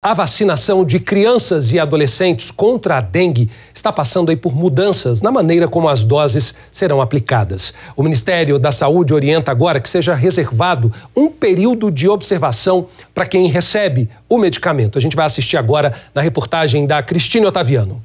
A vacinação de crianças e adolescentes contra a dengue está passando aí por mudanças na maneira como as doses serão aplicadas. O Ministério da Saúde orienta agora que seja reservado um período de observação para quem recebe o medicamento. A gente vai assistir agora na reportagem da Cristine Otaviano.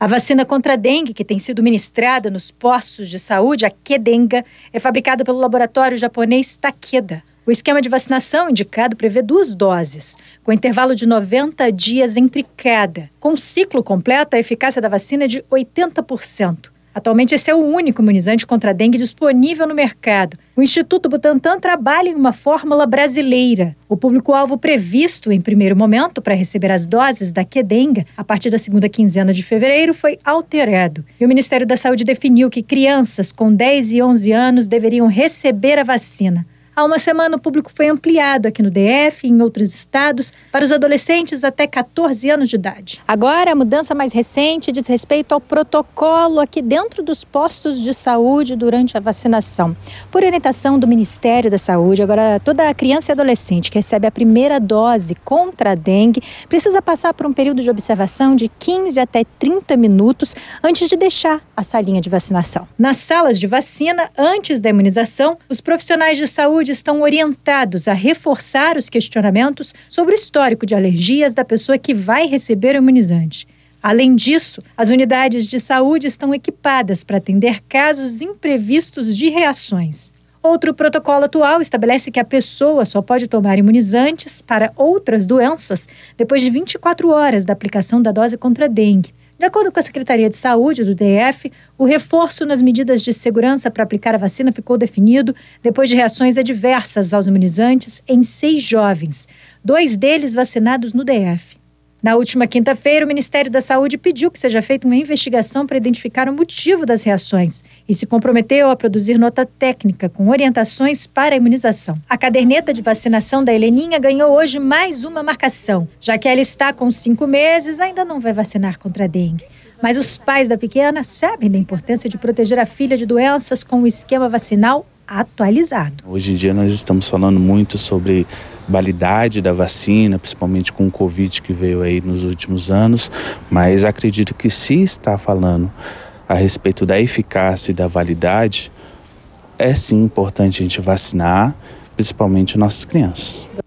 A vacina contra a dengue, que tem sido ministrada nos postos de saúde, a Kedenga, é fabricada pelo laboratório japonês Takeda. O esquema de vacinação indicado prevê duas doses, com intervalo de 90 dias entre cada. Com ciclo completo, a eficácia da vacina é de 80%. Atualmente, esse é o único imunizante contra a dengue disponível no mercado. O Instituto Butantan trabalha em uma fórmula brasileira. O público-alvo previsto em primeiro momento para receber as doses da Quedenga a partir da segunda quinzena de fevereiro foi alterado. E o Ministério da Saúde definiu que crianças com 10 e 11 anos deveriam receber a vacina. Há uma semana, o público foi ampliado aqui no DF e em outros estados para os adolescentes até 14 anos de idade. Agora, a mudança mais recente diz respeito ao protocolo aqui dentro dos postos de saúde durante a vacinação. Por orientação do Ministério da Saúde, agora toda criança e adolescente que recebe a primeira dose contra a dengue precisa passar por um período de observação de 15 até 30 minutos antes de deixar a salinha de vacinação. Nas salas de vacina, antes da imunização, os profissionais de saúde saúde estão orientados a reforçar os questionamentos sobre o histórico de alergias da pessoa que vai receber o imunizante. Além disso, as unidades de saúde estão equipadas para atender casos imprevistos de reações. Outro protocolo atual estabelece que a pessoa só pode tomar imunizantes para outras doenças depois de 24 horas da aplicação da dose contra dengue. De acordo com a Secretaria de Saúde do DF, o reforço nas medidas de segurança para aplicar a vacina ficou definido depois de reações adversas aos imunizantes em seis jovens, dois deles vacinados no DF. Na última quinta-feira, o Ministério da Saúde pediu que seja feita uma investigação para identificar o motivo das reações e se comprometeu a produzir nota técnica com orientações para a imunização. A caderneta de vacinação da Heleninha ganhou hoje mais uma marcação, já que ela está com cinco meses, ainda não vai vacinar contra a dengue. Mas os pais da pequena sabem da importância de proteger a filha de doenças com o esquema vacinal atualizado. Hoje em dia nós estamos falando muito sobre validade da vacina, principalmente com o Covid que veio aí nos últimos anos, mas acredito que se está falando a respeito da eficácia e da validade, é sim importante a gente vacinar, principalmente nossas crianças.